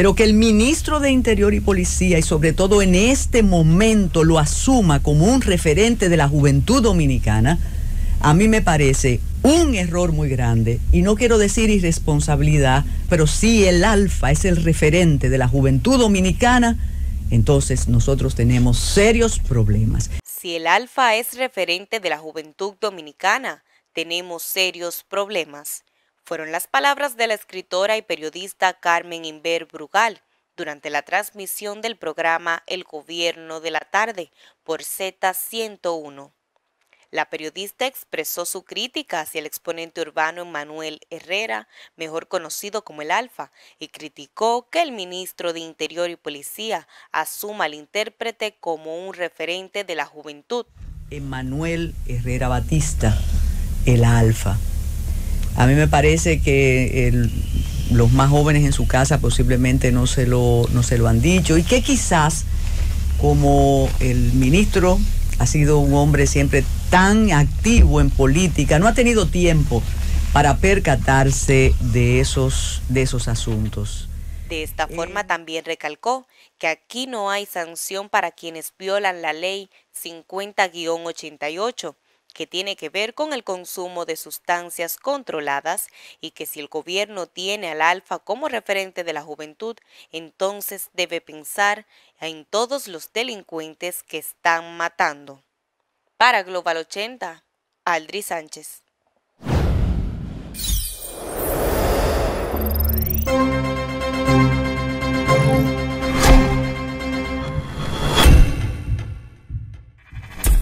pero que el ministro de Interior y Policía, y sobre todo en este momento, lo asuma como un referente de la juventud dominicana, a mí me parece un error muy grande, y no quiero decir irresponsabilidad, pero si el alfa es el referente de la juventud dominicana, entonces nosotros tenemos serios problemas. Si el alfa es referente de la juventud dominicana, tenemos serios problemas. Fueron las palabras de la escritora y periodista Carmen Inver Brugal durante la transmisión del programa El Gobierno de la Tarde por Z101. La periodista expresó su crítica hacia el exponente urbano Manuel Herrera, mejor conocido como el Alfa, y criticó que el ministro de Interior y Policía asuma al intérprete como un referente de la juventud. Emanuel Herrera Batista, el Alfa a mí me parece que los más jóvenes en su casa posiblemente no se, lo, no se lo han dicho y que quizás como el ministro ha sido un hombre siempre tan activo en política, no ha tenido tiempo para percatarse de esos, de esos asuntos. De esta eh. forma también recalcó que aquí no hay sanción para quienes violan la ley 50-88 que tiene que ver con el consumo de sustancias controladas y que si el gobierno tiene al alfa como referente de la juventud, entonces debe pensar en todos los delincuentes que están matando. Para Global 80, Aldri Sánchez.